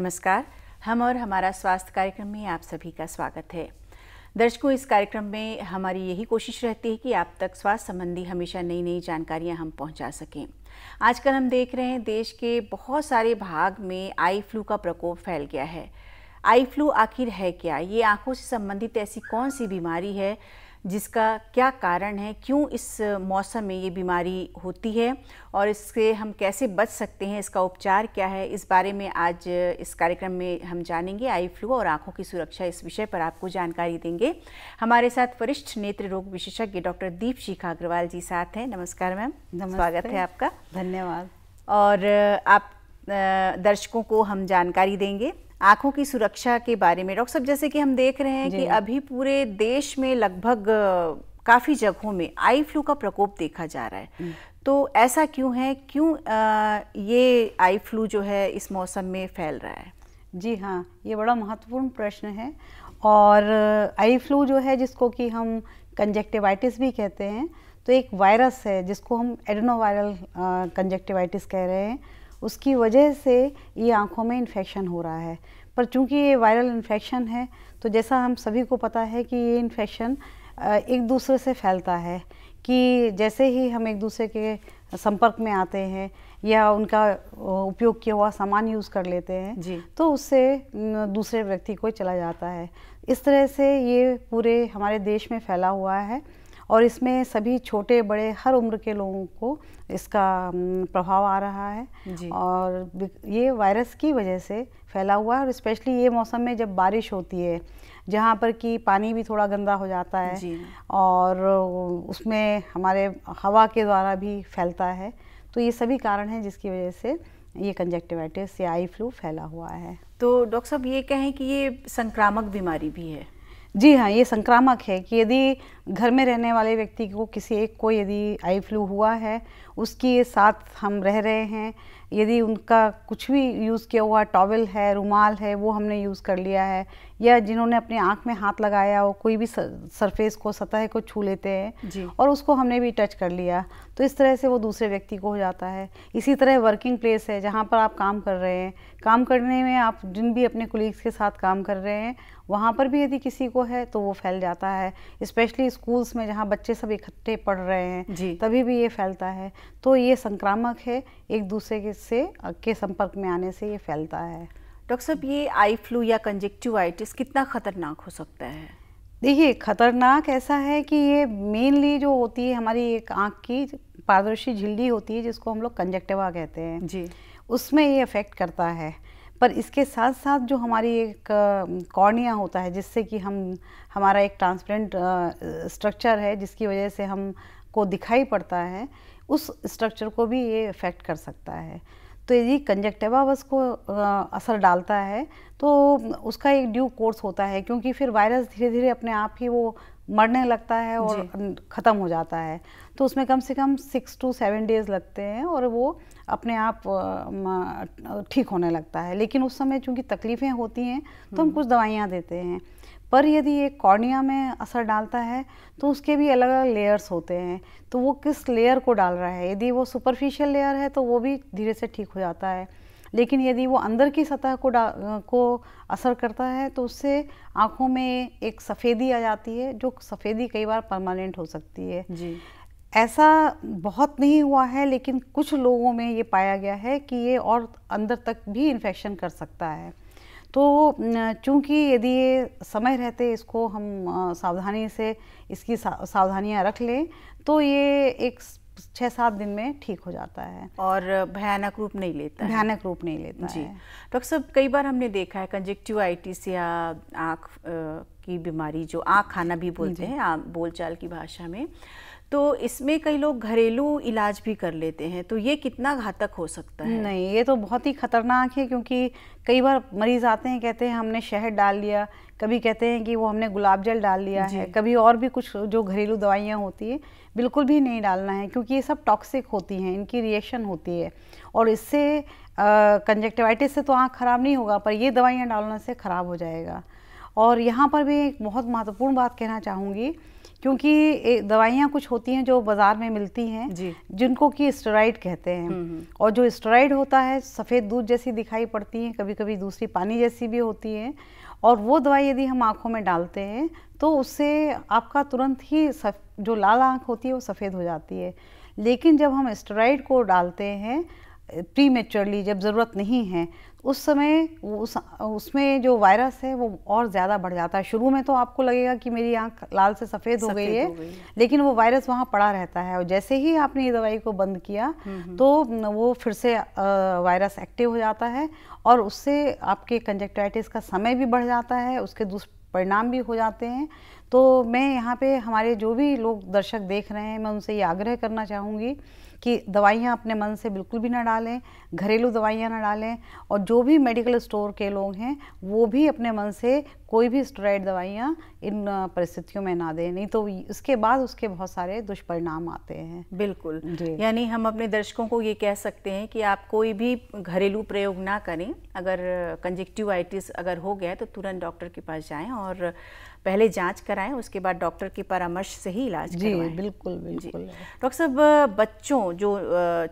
नमस्कार हम और हमारा स्वास्थ्य कार्यक्रम में आप सभी का स्वागत है दर्शकों इस कार्यक्रम में हमारी यही कोशिश रहती है कि आप तक स्वास्थ्य संबंधी हमेशा नई नई जानकारियां हम पहुंचा सकें आजकल हम देख रहे हैं देश के बहुत सारे भाग में आई फ्लू का प्रकोप फैल गया है आई फ्लू आखिर है क्या ये आंखों से संबंधित ऐसी कौन सी बीमारी है जिसका क्या कारण है क्यों इस मौसम में ये बीमारी होती है और इससे हम कैसे बच सकते हैं इसका उपचार क्या है इस बारे में आज इस कार्यक्रम में हम जानेंगे आई फ्लू और आंखों की सुरक्षा इस विषय पर आपको जानकारी देंगे हमारे साथ वरिष्ठ नेत्र रोग विशेषज्ञ डॉक्टर दीप शिखा अग्रवाल जी साथ हैं नमस्कार मैम स्वागत है आपका धन्यवाद और आप दर्शकों को हम जानकारी देंगे आंखों की सुरक्षा के बारे में डॉक्टर साहब जैसे कि हम देख रहे हैं कि हाँ। अभी पूरे देश में लगभग काफ़ी जगहों में आई फ्लू का प्रकोप देखा जा रहा है हम्म। तो ऐसा क्यों है क्यों ये आई फ्लू जो है इस मौसम में फैल रहा है जी हाँ ये बड़ा महत्वपूर्ण प्रश्न है और आई फ्लू जो है जिसको कि हम कंजेक्टिवाइटिस भी कहते हैं तो एक वायरस है जिसको हम एडोनोवायरल कंजेक्टिवाइटिस कह रहे हैं उसकी वजह से ये आँखों में इन्फेक्शन हो रहा है पर चूंकि ये वायरल इन्फेक्शन है तो जैसा हम सभी को पता है कि ये इन्फेक्शन एक दूसरे से फैलता है कि जैसे ही हम एक दूसरे के संपर्क में आते हैं या उनका उपयोग किया हुआ सामान यूज़ कर लेते हैं जी तो उससे दूसरे व्यक्ति को चला जाता है इस तरह से ये पूरे हमारे देश में फैला हुआ है और इसमें सभी छोटे बड़े हर उम्र के लोगों को इसका प्रभाव आ रहा है और ये वायरस की वजह से फैला हुआ है और स्पेशली ये मौसम में जब बारिश होती है जहाँ पर कि पानी भी थोड़ा गंदा हो जाता है और उसमें हमारे हवा के द्वारा भी फैलता है तो ये सभी कारण हैं जिसकी वजह से ये कंजक्टिवाइटिस या आई फ्लू फैला हुआ है तो डॉक्टर साहब ये कहें कि ये संक्रामक बीमारी भी है जी हाँ ये संक्रामक है कि यदि घर में रहने वाले व्यक्ति को किसी एक को यदि आई फ्लू हुआ है उसके साथ हम रह रहे हैं यदि उनका कुछ भी यूज़ किया हुआ टॉवल है रुमाल है वो हमने यूज़ कर लिया है या जिन्होंने अपने आँख में हाथ लगाया हो कोई भी सरफेस को सतह को छू लेते हैं और उसको हमने भी टच कर लिया तो इस तरह से वो दूसरे व्यक्ति को हो जाता है इसी तरह वर्किंग प्लेस है जहाँ पर आप काम कर रहे हैं काम करने में आप जिन भी अपने कुलीग्स के साथ काम कर रहे हैं वहाँ पर भी यदि किसी को है तो वो फैल जाता है स्पेशली स्कूल्स में जहाँ बच्चे सब इकट्ठे पढ़ रहे हैं तभी भी ये फैलता है तो ये संक्रामक है एक दूसरे के से के संपर्क में आने से ये फैलता है डॉक्टर साहब ये आई फ्लू या कंजेक्टिवाइटिस कितना खतरनाक हो सकता है देखिए खतरनाक ऐसा है कि ये मेनली जो होती है हमारी एक आँख की पारदर्शी झिल्ली होती है जिसको हम लोग कंजेक्टिवा कहते हैं जी उसमें ये अफेक्ट करता है पर इसके साथ साथ जो हमारी एक कॉर्निया होता है जिससे कि हम हमारा एक ट्रांसपेरेंट स्ट्रक्चर है जिसकी वजह से हम को दिखाई पड़ता है उस स्ट्रक्चर को भी ये इफ़ेक्ट कर सकता है तो यदि कंजक्टिवा बस को असर डालता है तो उसका एक ड्यू कोर्स होता है क्योंकि फिर वायरस धीरे धीरे अपने आप ही वो मरने लगता है और अं, ख़त्म हो जाता है तो उसमें कम से कम सिक्स टू सेवन डेज़ लगते हैं और वो अपने आप ठीक होने लगता है लेकिन उस समय चूँकि तकलीफ़ें होती हैं तो हम हम्म। कुछ दवाइयाँ देते हैं पर यदि ये कॉर्निया में असर डालता है तो उसके भी अलग अलग लेयर्स होते हैं तो वो किस लेयर को डाल रहा है यदि वो सुपरफिशियल लेयर है तो वो भी धीरे से ठीक हो जाता है लेकिन यदि वो अंदर की सतह को को असर करता है तो उससे आँखों में एक सफ़ेदी आ जाती है जो सफ़ेदी कई बार परमानेंट हो सकती है जी ऐसा बहुत नहीं हुआ है लेकिन कुछ लोगों में ये पाया गया है कि ये और अंदर तक भी इन्फेक्शन कर सकता है तो चूंकि यदि ये समय रहते इसको हम सावधानी से इसकी सावधानियां रख लें तो ये एक छः सात दिन में ठीक हो जाता है और भयानक रूप नहीं लेता भयानक रूप नहीं लेता जी डॉक्टर साहब कई बार हमने देखा है कंजेक्टिवाइटिस या आँख की बीमारी जो आँख खाना भी बोलते हैं बोलचाल की भाषा में तो इसमें कई लोग घरेलू इलाज भी कर लेते हैं तो ये कितना घातक हो सकता है नहीं ये तो बहुत ही खतरनाक है क्योंकि कई बार मरीज आते हैं कहते हैं हमने शहद डाल लिया कभी कहते हैं कि वो हमने गुलाब जल डाल लिया है कभी और भी कुछ जो घरेलू दवाइयाँ होती है बिल्कुल भी नहीं डालना है क्योंकि ये सब टॉक्सिक होती हैं इनकी रिएक्शन होती है और इससे कंजक्टिवाइटिस से तो आँख ख़राब नहीं होगा पर ये दवाइयाँ डालने से ख़राब हो जाएगा और यहाँ पर भी एक बहुत महत्वपूर्ण बात कहना चाहूँगी क्योंकि दवाइयाँ कुछ होती हैं जो बाज़ार में मिलती हैं जिनको कि स्टेराइड कहते हैं हम्म, हम्म। और जो स्टेराइड होता है सफ़ेद दूध जैसी दिखाई पड़ती हैं कभी कभी दूसरी पानी जैसी भी होती है और वो दवाई यदि हम आँखों में डालते हैं तो उससे आपका तुरंत ही सफ, जो लाल आँख होती है वो सफ़ेद हो जाती है लेकिन जब हम स्टेराइड को डालते हैं प्री मेचोरली जब ज़रूरत नहीं है उस समय उस उसमें जो वायरस है वो और ज़्यादा बढ़ जाता है शुरू में तो आपको लगेगा कि मेरी आँख लाल से सफ़ेद हो गई है लेकिन वो वायरस वहाँ पड़ा रहता है और जैसे ही आपने ये दवाई को बंद किया हम्म, हम्म। तो वो फिर से वायरस एक्टिव हो जाता है और उससे आपके कंजक्टाइटिस का समय भी बढ़ जाता है उसके दुष्परिणाम भी हो जाते हैं तो मैं यहाँ पे हमारे जो भी लोग दर्शक देख रहे हैं मैं उनसे ये आग्रह करना चाहूँगी कि दवाइयाँ अपने मन से बिल्कुल भी ना डालें घरेलू दवाइयाँ ना डालें और जो भी मेडिकल स्टोर के लोग हैं वो भी अपने मन से कोई भी स्टेरॉयड दवाइयाँ इन परिस्थितियों में ना दे नहीं तो इसके बाद उसके बहुत सारे दुष्परिणाम आते हैं बिल्कुल यानी हम अपने दर्शकों को ये कह सकते हैं कि आप कोई भी घरेलू प्रयोग ना करें अगर कंजेक्टिवाइटिस अगर हो गया तो तुरंत डॉक्टर के पास जाएं और पहले जांच कराएं उसके बाद डॉक्टर के परामर्श से ही इलाज जी बिल्कुल बिल्कुल डॉक्टर साहब बच्चों जो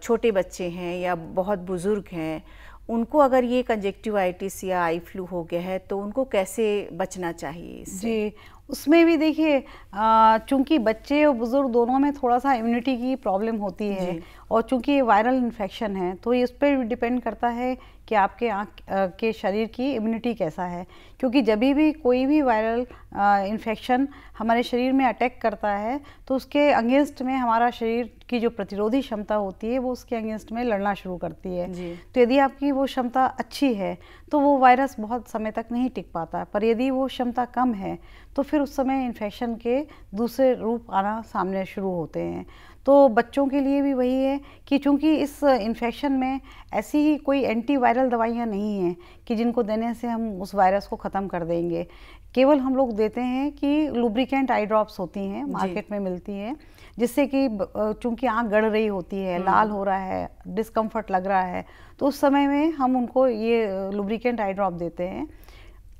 छोटे बच्चे हैं या बहुत बुज़ुर्ग हैं उनको अगर ये कंजेक्टिवाइटिस या आई फ्लू हो गया है तो उनको कैसे बचना चाहिए इससे? जी उसमें भी देखिए चूंकि बच्चे और बुज़ुर्ग दोनों में थोड़ा सा इम्यूनिटी की प्रॉब्लम होती है और चूंकि ये वायरल इन्फेक्शन है तो ये उस पर डिपेंड करता है कि आपके आँख के शरीर की इम्यूनिटी कैसा है क्योंकि जब भी कोई भी वायरल इन्फेक्शन हमारे शरीर में अटैक करता है तो उसके अगेंस्ट में हमारा शरीर की जो प्रतिरोधी क्षमता होती है वो उसके अगेंस्ट में लड़ना शुरू करती है तो यदि आपकी वो क्षमता अच्छी है तो वो वायरस बहुत समय तक नहीं टिक पाता पर यदि वो क्षमता कम है तो फिर उस समय इन्फेक्शन के दूसरे रूप आना सामने शुरू होते हैं तो बच्चों के लिए भी वही है कि चूंकि इस इन्फेक्शन में ऐसी ही कोई एंटीवायरल दवाइयाँ नहीं हैं कि जिनको देने से हम उस वायरस को ख़त्म कर देंगे केवल हम लोग देते हैं कि लुब्रिकेंट आई ड्रॉप्स होती हैं मार्केट में मिलती हैं जिससे कि चूंकि आँख गड़ रही होती है हम्म। लाल हो रहा है डिस्कम्फर्ट लग रहा है तो उस समय में हम उनको ये लुब्रिकेंट आई ड्रॉप देते हैं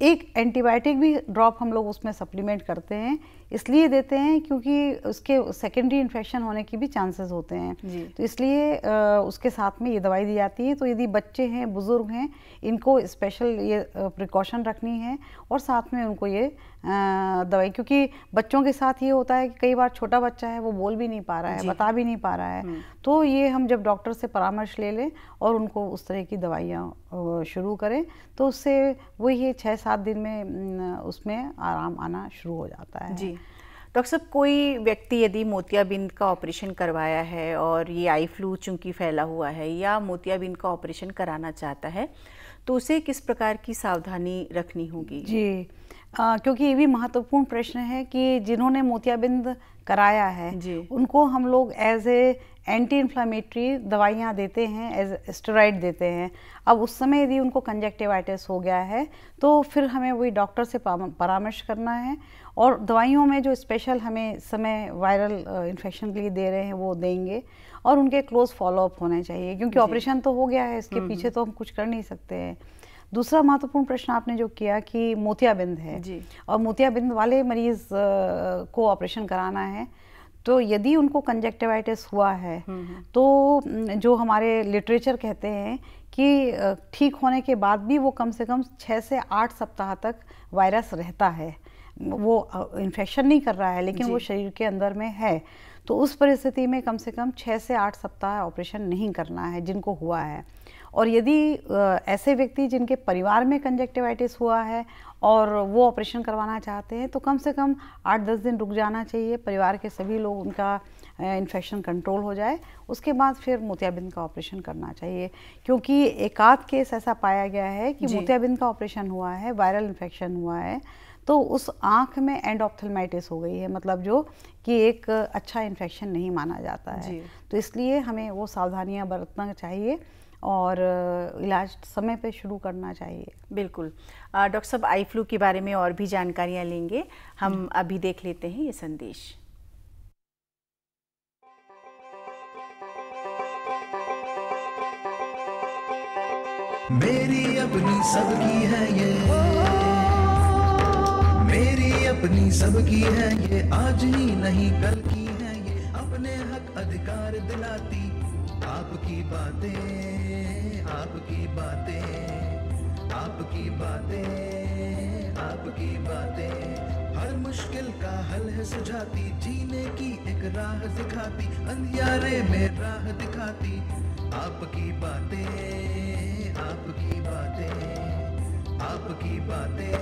एक एंटीबायोटिक भी ड्रॉप हम लोग उसमें सप्लीमेंट करते हैं इसलिए देते हैं क्योंकि उसके सेकेंडरी इन्फेक्शन होने की भी चांसेस होते हैं तो इसलिए उसके साथ में ये दवाई दी जाती है तो यदि बच्चे हैं बुज़ुर्ग हैं इनको स्पेशल ये प्रिकॉशन रखनी है और साथ में उनको ये दवाई क्योंकि बच्चों के साथ ये होता है कि कई बार छोटा बच्चा है वो बोल भी नहीं पा रहा है बता भी नहीं पा रहा है हम्म। तो ये हम जब डॉक्टर से परामर्श ले लें और उनको उस तरह की दवाइयाँ शुरू करें तो उससे वही छः सात दिन में उसमें आराम आना शुरू हो जाता है जी डॉक्टर साहब कोई व्यक्ति यदि मोतियाबिंद का ऑपरेशन करवाया है और ये आई फ्लू चूंकि फैला हुआ है या मोतियाबिंद का ऑपरेशन कराना चाहता है तो उसे किस प्रकार की सावधानी रखनी होगी जी आ, क्योंकि ये भी महत्वपूर्ण प्रश्न है कि जिन्होंने मोतियाबिंद कराया है जी उनको हम लोग एज ए एंटी इन्फ्लामेटरी दवाइयाँ देते हैं एज स्टेरॉइड देते हैं अब उस समय यदि उनको कंजेक्टिवाइटिस हो गया है तो फिर हमें वही डॉक्टर से परामर्श करना है और दवाइयों में जो स्पेशल हमें समय वायरल इन्फेक्शन uh, के लिए दे रहे हैं वो देंगे और उनके क्लोज फॉलोअप होने चाहिए क्योंकि ऑपरेशन तो हो गया है इसके हम्म, पीछे हम्म। तो हम कुछ कर नहीं सकते हैं दूसरा महत्वपूर्ण प्रश्न आपने जो किया कि मोतियाबिंद है जी। और मोतियाबिंद वाले मरीज uh, को ऑपरेशन कराना है तो यदि उनको कंजेक्टिवाइटिस हुआ है हम्म, हम्म। तो जो हमारे लिटरेचर कहते हैं कि ठीक होने के बाद भी वो कम से कम छः से आठ सप्ताह तक वायरस रहता है वो इन्फेक्शन नहीं कर रहा है लेकिन वो शरीर के अंदर में है तो उस परिस्थिति में कम से कम छः से आठ सप्ताह ऑपरेशन नहीं करना है जिनको हुआ है और यदि ऐसे व्यक्ति जिनके परिवार में कंजेक्टिवाइटिस हुआ है और वो ऑपरेशन करवाना चाहते हैं तो कम से कम आठ दस दिन रुक जाना चाहिए परिवार के सभी लोग उनका इन्फेक्शन कंट्रोल हो जाए उसके बाद फिर मोतियाबिंद का ऑपरेशन करना चाहिए क्योंकि एकाध केस ऐसा पाया गया है कि मोतियाबिंद का ऑपरेशन हुआ है वायरल इन्फेक्शन हुआ है तो उस आँख में एंड हो गई है मतलब जो कि एक अच्छा इन्फेक्शन नहीं माना जाता है तो इसलिए हमें वो सावधानियाँ बरतना चाहिए और इलाज समय पे शुरू करना चाहिए बिल्कुल डॉक्टर साहब आई फ्लू के बारे में और भी जानकारियाँ लेंगे हम अभी देख लेते हैं ये संदेश मेरी अपनी सबकी है ये मेरी अपनी सबकी है ये आज ही नहीं कल की है ये अपने हक अधिकार दिलाती आपकी बातें आपकी बातें आपकी बातें आपकी बातें हर मुश्किल का हल है सुझाती जीने की एक राह दिखाती अंधियारे में राह दिखाती आपकी बातें आपकी बातें आपकी बातें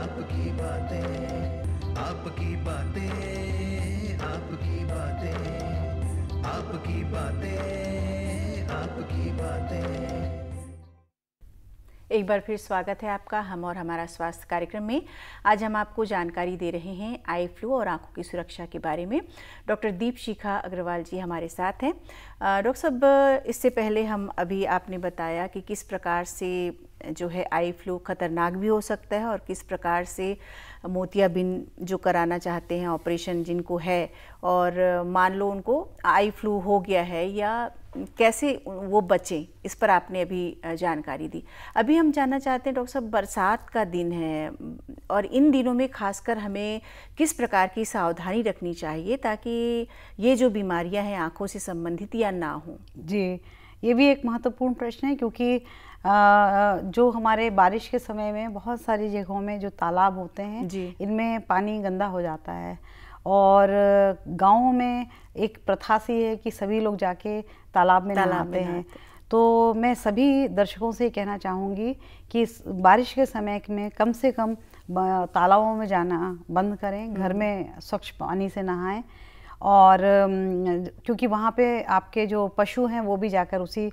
आपकी बातें आपकी बातें आपकी बातें आपकी बातें आपकी बातें एक बार फिर स्वागत है आपका हम और हमारा स्वास्थ्य कार्यक्रम में आज हम आपको जानकारी दे रहे हैं आई फ्लू और आंखों की सुरक्षा के बारे में डॉक्टर दीप शिखा अग्रवाल जी हमारे साथ हैं डॉक्टर साहब इससे पहले हम अभी आपने बताया कि किस प्रकार से जो है आई फ्लू खतरनाक भी हो सकता है और किस प्रकार से मोतियाबिंद जो कराना चाहते हैं ऑपरेशन जिनको है और मान लो उनको आई फ्लू हो गया है या कैसे वो बचें इस पर आपने अभी जानकारी दी अभी हम जानना चाहते हैं डॉक्टर साहब बरसात का दिन है और इन दिनों में खासकर हमें किस प्रकार की सावधानी रखनी चाहिए ताकि ये जो बीमारियां हैं आँखों से संबंधित या ना हों जी ये भी एक महत्वपूर्ण प्रश्न है क्योंकि जो हमारे बारिश के समय में बहुत सारी जगहों में जो तालाब होते हैं इनमें पानी गंदा हो जाता है और गाँव में एक प्रथा सी है कि सभी लोग जाके तालाब में नहाते हैं तो मैं सभी दर्शकों से कहना चाहूँगी कि बारिश के समय में कम से कम तालाबों में जाना बंद करें घर हम्म। में स्वच्छ पानी से नहाएं और क्योंकि वहाँ पे आपके जो पशु हैं वो भी जाकर उसी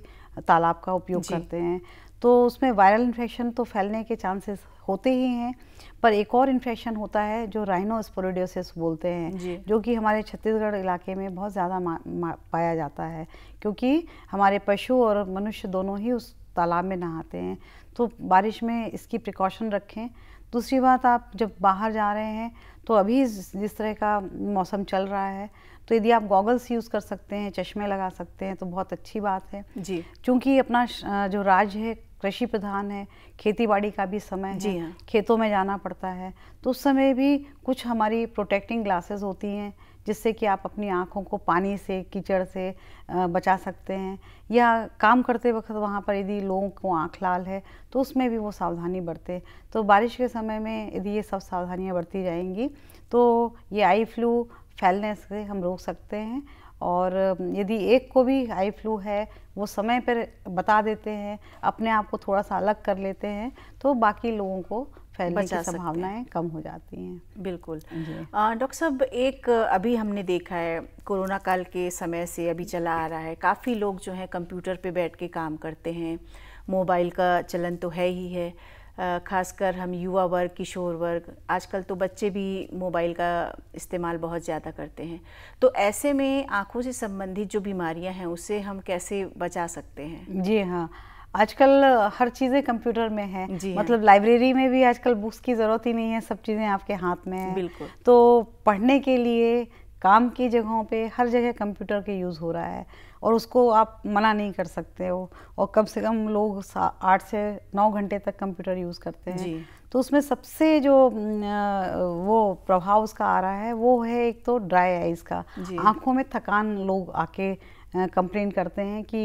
तालाब का उपयोग करते हैं तो उसमें वायरल इन्फेक्शन तो फैलने के चांसेस होते ही हैं पर एक और इन्फेक्शन होता है जो राइनोस्पोलिडियोसिस बोलते हैं जो कि हमारे छत्तीसगढ़ इलाके में बहुत ज़्यादा पाया जाता है क्योंकि हमारे पशु और मनुष्य दोनों ही उस तालाब में नहाते हैं तो बारिश में इसकी प्रिकॉशन रखें दूसरी बात आप जब बाहर जा रहे हैं तो अभी जिस तरह का मौसम चल रहा है तो यदि आप गॉगल्स यूज़ कर सकते हैं चश्मे लगा सकते हैं तो बहुत अच्छी बात है जी क्योंकि अपना जो राज्य है कृषि प्रधान है खेती बाड़ी का भी समय जी है हाँ। खेतों में जाना पड़ता है तो उस समय भी कुछ हमारी प्रोटेक्टिंग ग्लासेस होती हैं जिससे कि आप अपनी आँखों को पानी से कीचड़ से बचा सकते हैं या काम करते वक्त वहाँ पर यदि लोगों को आँख लाल है तो उसमें भी वो सावधानी बरते तो बारिश के समय में यदि ये सब सावधानियाँ बरती जाएंगी तो ये आई फ्लू फैलने से हम रोक सकते हैं और यदि एक को भी आई फ्लू है वो समय पर बता देते हैं अपने आप को थोड़ा सा अलग कर लेते हैं तो बाकी लोगों को फैलने की संभावनाएं कम हो जाती हैं बिल्कुल डॉक्टर साहब एक अभी हमने देखा है कोरोना काल के समय से अभी चला आ रहा है काफ़ी लोग जो हैं कंप्यूटर पे बैठ के काम करते हैं मोबाइल का चलन तो है ही है खासकर हम युवा वर्ग किशोर वर्ग आजकल तो बच्चे भी मोबाइल का इस्तेमाल बहुत ज़्यादा करते हैं तो ऐसे में आँखों से संबंधित जो बीमारियाँ हैं उसे हम कैसे बचा सकते हैं जी हाँ आजकल हर चीज़ें कंप्यूटर में है जी हाँ। मतलब लाइब्रेरी में भी आजकल बुक्स की ज़रूरत ही नहीं है सब चीज़ें आपके हाथ में हैं बिल्कुल तो पढ़ने के लिए काम की जगहों पे हर जगह कंप्यूटर के यूज़ हो रहा है और उसको आप मना नहीं कर सकते हो और कम से कम लोग आठ से नौ घंटे तक कंप्यूटर यूज़ करते हैं तो उसमें सबसे जो वो प्रभाव उसका आ रहा है वो है एक तो ड्राई आइज़ का आँखों में थकान लोग आके कंप्लेन करते हैं कि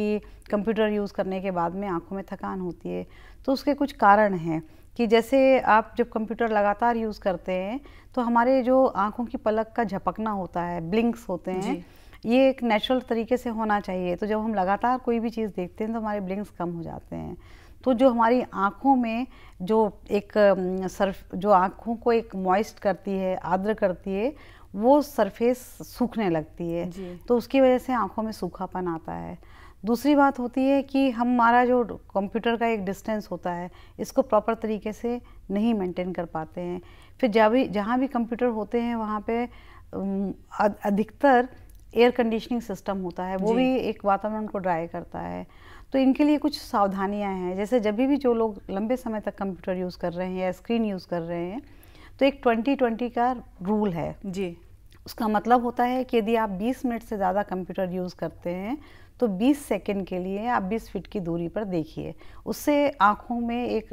कंप्यूटर यूज़ करने के बाद में आँखों में थकान होती है तो उसके कुछ कारण हैं कि जैसे आप जब कंप्यूटर लगातार यूज़ करते हैं तो हमारे जो आँखों की पलक का झपकना होता है ब्लिंक्स होते हैं ये एक नेचुरल तरीके से होना चाहिए तो जब हम लगातार कोई भी चीज़ देखते हैं तो हमारे ब्लिंक्स कम हो जाते हैं तो जो हमारी आँखों में जो एक सर्फ जो आँखों को एक मॉइस्ट करती है आर्द्र करती है वो सरफेस सूखने लगती है तो उसकी वजह से आँखों में सूखापन आता है दूसरी बात होती है कि हमारा जो कंप्यूटर का एक डिस्टेंस होता है इसको प्रॉपर तरीके से नहीं मेंटेन कर पाते हैं फिर जहाँ भी जहाँ भी कंप्यूटर होते हैं वहाँ पे अधिकतर एयर कंडीशनिंग सिस्टम होता है वो भी एक वातावरण को ड्राई करता है तो इनके लिए कुछ सावधानियां हैं जैसे जब भी जो लोग लंबे समय तक कंप्यूटर यूज़ कर रहे हैं या स्क्रीन यूज़ कर रहे हैं तो एक ट्वेंटी ट्वेंटी का रूल है जी उसका मतलब होता है कि यदि आप 20 मिनट से ज़्यादा कंप्यूटर यूज़ करते हैं तो 20 सेकंड के लिए आप 20 फीट की दूरी पर देखिए उससे आँखों में एक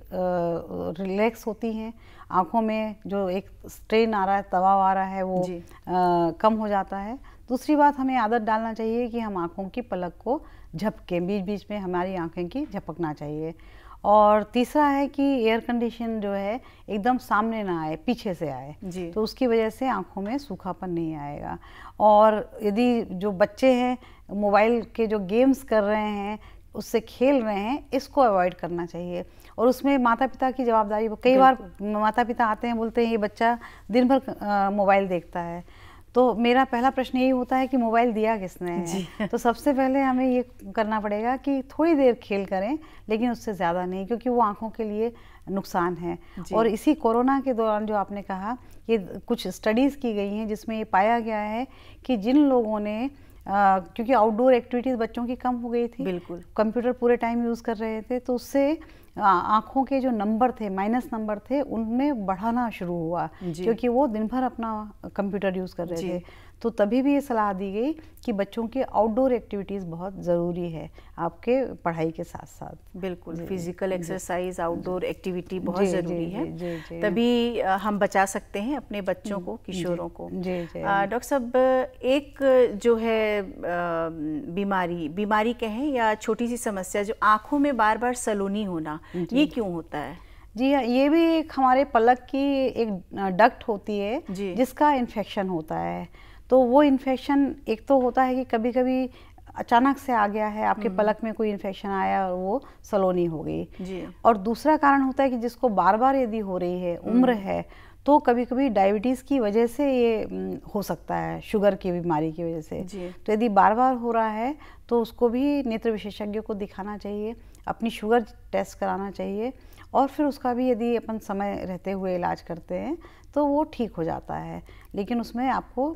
रिलैक्स होती हैं आँखों में जो एक स्ट्रेन आ रहा है दबाव आ रहा है वो आ, कम हो जाता है दूसरी बात हमें आदत डालना चाहिए कि हम आँखों की पलक को झपकें बीच बीच में हमारी आँखें की झपकना चाहिए और तीसरा है कि एयर कंडीशन जो है एकदम सामने ना आए पीछे से आए जी। तो उसकी वजह से आँखों में सूखापन नहीं आएगा और यदि जो बच्चे हैं मोबाइल के जो गेम्स कर रहे हैं उससे खेल रहे हैं इसको अवॉइड करना चाहिए और उसमें माता पिता की जवाबदारी कई बार माता पिता आते हैं बोलते हैं ये बच्चा दिन भर मोबाइल देखता है तो मेरा पहला प्रश्न यही होता है कि मोबाइल दिया किसने है तो सबसे पहले हमें ये करना पड़ेगा कि थोड़ी देर खेल करें लेकिन उससे ज़्यादा नहीं क्योंकि वो आँखों के लिए नुकसान है और इसी कोरोना के दौरान जो आपने कहा ये कुछ स्टडीज़ की गई हैं जिसमें ये पाया गया है कि जिन लोगों ने क्योंकि आउटडोर एक्टिविटीज़ बच्चों की कम हो गई थी बिल्कुल कंप्यूटर पूरे टाइम यूज़ कर रहे थे तो उससे आँखों के जो नंबर थे माइनस नंबर थे उनमें बढ़ाना शुरू हुआ क्योंकि वो दिन भर अपना कंप्यूटर यूज़ कर रहे थे तो तभी भी ये सलाह दी गई कि बच्चों की आउटडोर एक्टिविटीज़ बहुत ज़रूरी है आपके पढ़ाई के साथ साथ बिल्कुल फिजिकल एक्सरसाइज आउटडोर एक्टिविटी बहुत ज़रूरी है जे, जे, तभी हम बचा सकते हैं अपने बच्चों को किशोरों को डॉक्टर साहब एक जो है बीमारी बीमारी कहें या छोटी सी समस्या जो आँखों में बार बार सलोनी होना ये क्यों होता है जी हाँ ये भी एक हमारे पलक की एक डक्ट होती है जिसका इन्फेक्शन होता है तो वो इन्फेक्शन एक तो होता है कि कभी कभी अचानक से आ गया है आपके हम्म। पलक में कोई इन्फेक्शन आया और वो सलोनी हो गई और दूसरा कारण होता है कि जिसको बार बार यदि हो रही है हम्म। उम्र है तो कभी कभी डायबिटीज़ की वजह से ये हम्म, हो सकता है शुगर की बीमारी की वजह से तो यदि बार बार हो रहा है तो उसको भी नेत्र विशेषज्ञ को दिखाना चाहिए अपनी शुगर टेस्ट कराना चाहिए और फिर उसका भी यदि अपन समय रहते हुए इलाज करते हैं तो वो ठीक हो जाता है लेकिन उसमें आपको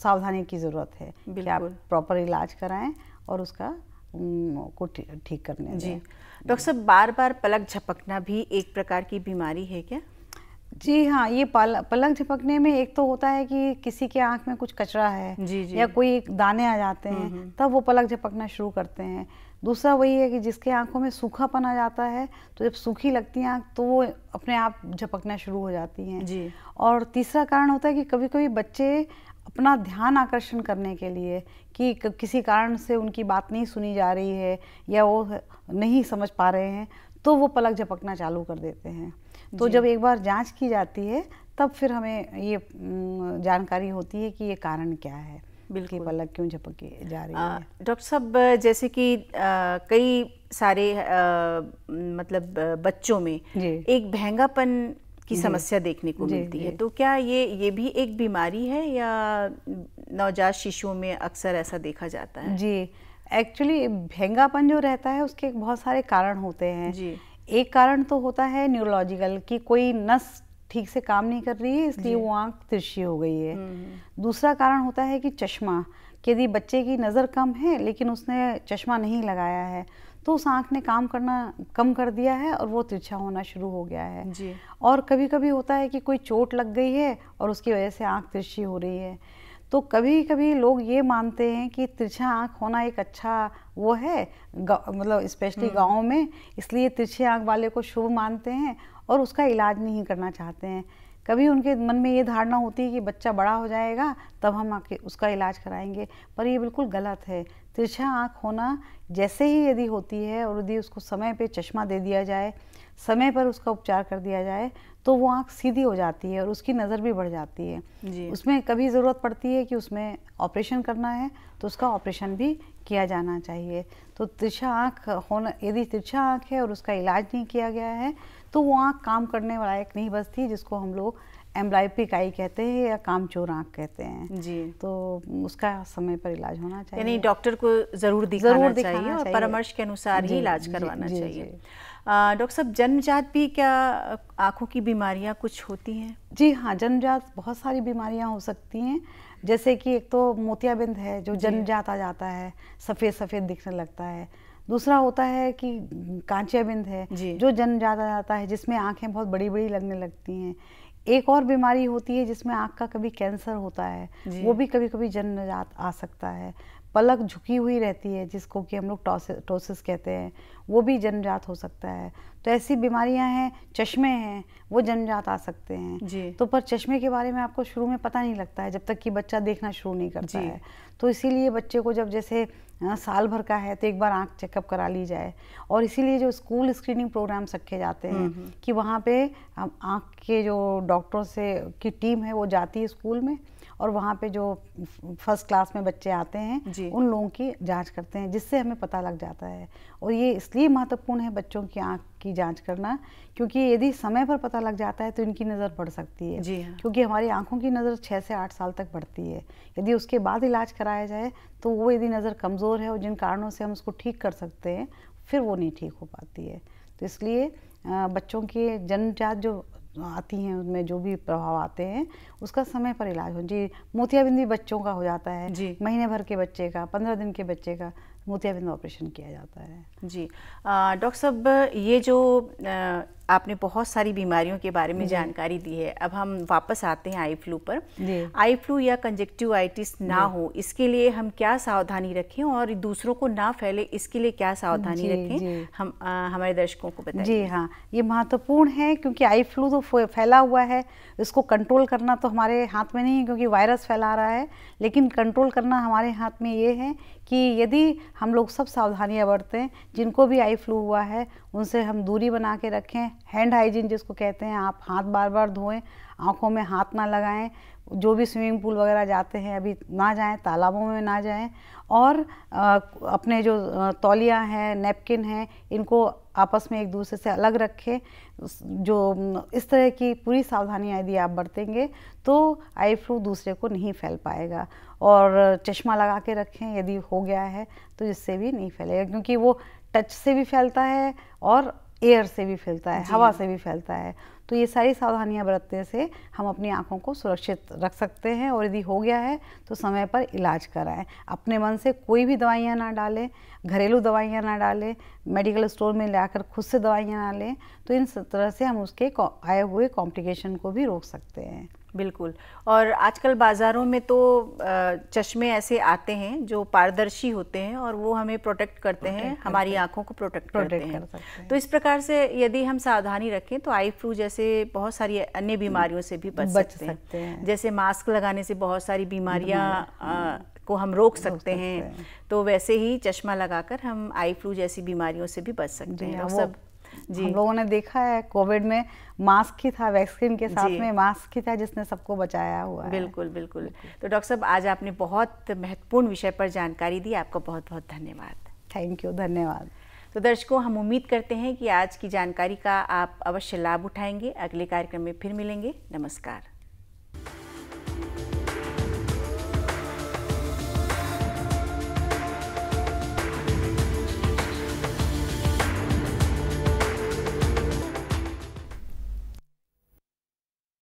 सावधानी की ज़रूरत है कि आप प्रॉपर इलाज कराएं और उसका को ठीक करने जी डॉक्टर साहब बार बार पलक झपकना भी एक प्रकार की बीमारी है क्या जी हाँ ये पल, पलक झपकने में एक तो होता है कि किसी के आंख में कुछ कचरा है जी, जी। या कोई दाने आ जाते हैं हम्म, हम्म। तब वो पलक झपकना शुरू करते हैं दूसरा वही है कि जिसके आंखों में सूखापन आ जाता है तो जब सूखी लगती है आँख तो वो अपने आप झपकना शुरू हो जाती हैं जी और तीसरा कारण होता है कि कभी कभी बच्चे अपना ध्यान आकर्षण करने के लिए कि किसी कारण से उनकी बात नहीं सुनी जा रही है या वो नहीं समझ पा रहे हैं तो वो पलक झपकना चालू कर देते हैं तो जब एक बार जांच की जाती है तब फिर हमें ये जानकारी होती है कि ये कारण क्या है बिल्कुल पलक क्यों झपके जा रही है डॉक्टर साहब जैसे कि कई सारे आ, मतलब बच्चों में एक भहंगापन की समस्या देखने को मिलती है तो क्या ये ये भी एक बीमारी है या नवजात शिशुओं में अक्सर ऐसा देखा जाता है जी एक्चुअली भेंगापन जो रहता है उसके बहुत सारे कारण होते हैं जी एक कारण तो होता है न्यूरोलॉजिकल कि कोई नस ठीक से काम नहीं कर रही है इसलिए वो आंख तिरछी हो गई है हम्म, हम्म। दूसरा कारण होता है कि चश्मा कि यदि बच्चे की नज़र कम है लेकिन उसने चश्मा नहीं लगाया है तो उस आँख ने काम करना कम कर दिया है और वो तिरछा होना शुरू हो गया है जी। और कभी कभी होता है कि कोई चोट लग गई है और उसकी वजह से आँख तिरछी हो रही है तो कभी कभी लोग ये मानते हैं कि तिरछा आँख होना एक अच्छा वो है मतलब स्पेशली हम्म। गाँव में इसलिए तिरछी आँख वाले को शुभ मानते हैं और उसका इलाज नहीं करना चाहते हैं कभी उनके मन में ये धारणा होती है कि बच्चा बड़ा हो जाएगा तब हम आके उसका इलाज कराएंगे पर ये बिल्कुल गलत है तिरछा आँख होना जैसे ही यदि होती है और यदि उसको समय पे चश्मा दे दिया जाए समय पर उसका उपचार कर दिया जाए तो वो आँख सीधी हो जाती है और उसकी नज़र भी बढ़ जाती है जी। उसमें कभी ज़रूरत पड़ती है कि उसमें ऑपरेशन करना है तो उसका ऑपरेशन भी किया जाना चाहिए तो तिरछा आँख होना यदि तिरछा आँख है और उसका इलाज नहीं किया गया है तो वो आँख काम करने वाला एक नहीं बस थी जिसको हम लोग एम्ब्लायोपिक आई कहते हैं या कामचोर आँख कहते हैं जी तो उसका समय पर इलाज होना चाहिए यानी डॉक्टर को ज़रूर दिखाना, जरूर दिखाना चाहिए, चाहिए। परामर्श के अनुसार ही इलाज करवाना जी, चाहिए डॉक्टर साहब जन्मजात भी क्या आँखों की बीमारियाँ कुछ होती हैं जी हाँ जन्मजात बहुत सारी बीमारियाँ हो सकती हैं जैसे कि एक तो मोतियाबिंद है जो जन्मजात आ जाता है सफ़ेद सफ़ेद दिखने लगता है दूसरा होता है कि बिंद है जो जन्म जाता जाता है जिसमें आंखें बहुत बड़ी बड़ी लगने लगती हैं एक और बीमारी होती है जिसमें आंख का कभी कैंसर होता है वो भी कभी कभी जन्म आ सकता है पलक झुकी हुई रहती है जिसको कि हम लोग टोसिस कहते हैं वो भी जन्मजात हो सकता है तो ऐसी बीमारियां हैं चश्मे हैं वो जन्मजात आ सकते हैं जी। तो पर चश्मे के बारे में आपको शुरू में पता नहीं लगता है जब तक कि बच्चा देखना शुरू नहीं करता है तो इसीलिए बच्चे को जब जैसे साल भर का है तो एक बार आँख चेकअप करा ली जाए और इसीलिए जो स्कूल स्क्रीनिंग प्रोग्राम्स रखे जाते हैं हम्म, हम्म। कि वहाँ पे आँख के जो डॉक्टरों से की टीम है वो जाती है स्कूल में और वहाँ पे जो फर्स्ट क्लास में बच्चे आते हैं उन लोगों की जाँच करते हैं जिससे हमें पता लग जाता है और ये इसलिए महत्वपूर्ण है बच्चों की आँख की जांच करना क्योंकि यदि समय पर पता लग जाता है तो इनकी नज़र बढ़ सकती है जी हाँ। क्योंकि हमारी आंखों की नज़र छः से आठ साल तक बढ़ती है यदि उसके बाद इलाज कराया जाए तो वो यदि नज़र कमज़ोर है और जिन कारणों से हम उसको ठीक कर सकते हैं फिर वो नहीं ठीक हो पाती है तो इसलिए बच्चों के जन्मजात जो आती हैं उनमें जो भी प्रभाव आते हैं उसका समय पर इलाज हो जी मोतियाबिंदी बच्चों का हो जाता है जी महीने भर के बच्चे का पंद्रह दिन के बच्चे का मोतियाबिंद ऑपरेशन किया जाता है जी डॉक्टर साहब ये जो आ, आपने बहुत सारी बीमारियों के बारे में जानकारी दी है अब हम वापस आते हैं आई फ्लू पर आई फ्लू या कंजेक्टिवाइटिस ना हो इसके लिए हम क्या सावधानी रखें और दूसरों को ना फैले इसके लिए क्या सावधानी रखें हम आ, हमारे दर्शकों को बताएं जी हाँ ये महत्वपूर्ण है क्योंकि आई फ्लू तो फैला हुआ है इसको कंट्रोल करना तो हमारे हाथ में नहीं है क्योंकि वायरस फैला रहा है लेकिन कंट्रोल करना हमारे हाथ में ये है कि यदि हम लोग सब सावधानियाँ बरतें जिनको भी आई फ्लू हुआ है उनसे हम दूरी बना के रखें हैंड हाइजीन जिसको कहते हैं आप हाथ बार बार धोएं आँखों में हाथ ना लगाएं जो भी स्विमिंग पूल वगैरह जाते हैं अभी ना जाएं तालाबों में ना जाएं और आ, अपने जो तौलिया हैं नैपकिन हैं इनको आपस में एक दूसरे से अलग रखें जो इस तरह की पूरी सावधानियाँ यदि आप बरतेंगे तो आई फ्लू दूसरे को नहीं फैल पाएगा और चश्मा लगा के रखें यदि हो गया है तो इससे भी नहीं फैलेगा क्योंकि वो टच से भी फैलता है और एयर से भी फैलता है हवा से भी फैलता है तो ये सारी सावधानियां बरतने से हम अपनी आंखों को सुरक्षित रख सकते हैं और यदि हो गया है तो समय पर इलाज कराएं अपने मन से कोई भी दवाइयां ना डालें घरेलू दवाइयां ना डालें मेडिकल स्टोर में लाकर खुद से दवाइयाँ ना लें तो इन तरह से हम उसके आए हुए कॉम्प्लिकेशन को भी रोक सकते हैं बिल्कुल और आजकल बाज़ारों में तो चश्मे ऐसे आते हैं जो पारदर्शी होते हैं और वो हमें प्रोटेक्ट करते प्रोटेक्ट हैं हमारी आंखों को प्रोटेक्ट, प्रोटेक्ट करते, करते हैं तो इस प्रकार से यदि हम सावधानी रखें तो आई फ्लू जैसे बहुत सारी अन्य बीमारियों से भी बच, बच सकते, सकते हैं जैसे मास्क लगाने से बहुत सारी बीमारियाँ हम्म, को हम रोक सकते हैं तो वैसे ही चश्मा लगाकर हम आई फ्लू जैसी बीमारियों से भी बच सकते हैं हाँ, सब हम लोगों ने देखा है कोविड में मास्क ही था वैक्सीन के साथ में मास्क ही था जिसने सबको बचाया हुआ बिल्कुल बिल्कुल तो डॉक्टर साहब आज आपने बहुत महत्वपूर्ण विषय पर जानकारी दी आपका बहुत बहुत धन्यवाद थैंक यू धन्यवाद तो दर्शकों हम उम्मीद करते हैं कि आज की जानकारी का आप अवश्य लाभ उठाएंगे अगले कार्यक्रम में फिर मिलेंगे नमस्कार